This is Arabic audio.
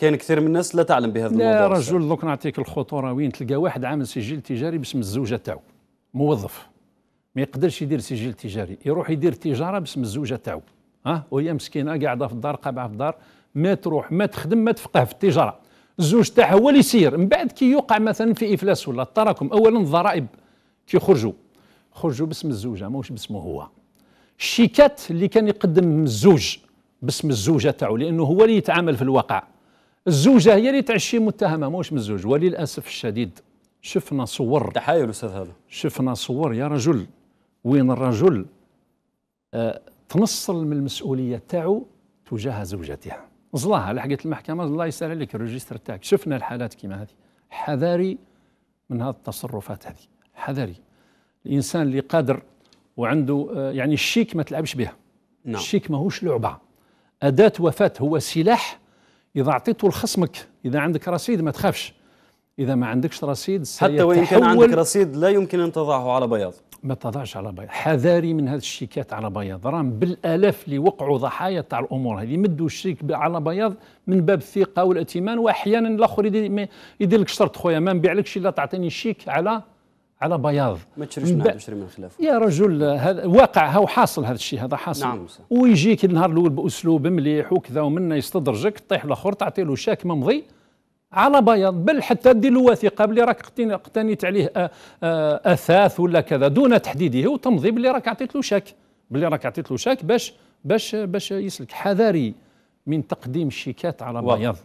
كاين كثير من الناس لا تعلم بهذا الموضوع لا رجل دوك نعطيك الخطوره وين تلقى واحد عامل سجل تجاري باسم الزوجه تاعو موظف ما يقدرش يدير سجل تجاري يروح يدير تجاره باسم الزوجه تاعو ها وهي مسكينه قاعده في الدار قابعه في الدار ما تروح ما تخدم ما تفقه في التجاره الزوج تاعها هو اللي يسير من بعد كي يوقع مثلا في افلاس ولا التراكم اولا الضرائب كي يخرجوا خرجوا باسم الزوجه ماهوش باسمه هو الشيكات اللي كان يقدم الزوج باسم الزوجه تاعو لانه هو اللي يتعامل في الواقع الزوجه هي اللي تعشي متهمه ماهوش من الزوج وللاسف الشديد شفنا صور تحايل استاذ هذا شفنا صور يا رجل وين الرجل آه تنصل من المسؤوليه تاعو تجاه زوجتها زلاها لحقت المحكمه الله يسهل عليك الريجستر تاعك شفنا الحالات كيما هذه حذاري من هذه التصرفات هذه حذاري الانسان اللي قادر وعنده آه يعني الشيك ما تلعبش بها نعم. الشيك ماهوش لعبه اداه وفاه هو سلاح اذا اعطيته لخصمك اذا عندك رصيد ما تخافش اذا ما عندكش رصيد حتى وان كان عندك رصيد لا يمكن ان تضعه على بياض ما تضعش على بياض حذاري من هذه الشيكات على بياض راهم بالالاف اللي وقعوا ضحايا تاع الامور هذه مدوا الشيك على بياض من باب الثقه والائتمان واحيانا الاخر يدير لك شرط خويا ما نبيعلكش الا تعطيني الشيك على على بياض ما تشريش من عاد تشري من خلاف يا رجل هذا واقع هو حاصل هذا الشيء هذا حاصل نعم ويجيك النهار الاول باسلوب مليح وكذا ومنه يستدرجك طيح الاخر تعطي له شاك ممضي على بياض بل حتى دير له وثيقه بلي راك اقتنيت عليه آه، آه، اثاث ولا كذا دون تحديده وتمضي بلي راك عطيت له شاك بلي راك عطيت له شاك باش باش باش يسلك حذري من تقديم شيكات على بياض